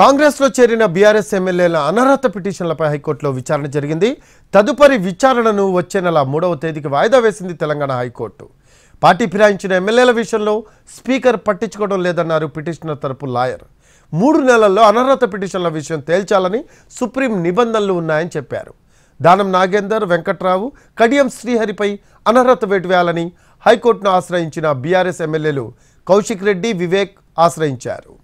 కాంగ్రెస్లో చేరిన బీఆర్ఎస్ ఎమ్మెల్యేల అనర్హత పిటిషన్లపై హైకోర్టులో విచారణ జరిగింది తదుపరి విచారణను వచ్చే నెల మూడవ తేదీకి వాయిదా వేసింది తెలంగాణ హైకోర్టు పార్టీ ఫిరాయించిన ఎమ్మెల్యేల విషయంలో స్పీకర్ పట్టించుకోవడం లేదన్నారు పిటిషనర్ తరపు లాయర్ మూడు నెలల్లో అనర్హత పిటిషన్ల విషయం తేల్చాలని సుప్రీం నిబంధనలు ఉన్నాయని చెప్పారు దానం నాగేందర్ వెంకట్రావు కడియం శ్రీహరిపై అనర్హత వేటు వేయాలని హైకోర్టును ఆశ్రయించిన బీఆర్ఎస్ ఎమ్మెల్యేలు కౌశిక్ రెడ్డి వివేక్ ఆశ్రయించారు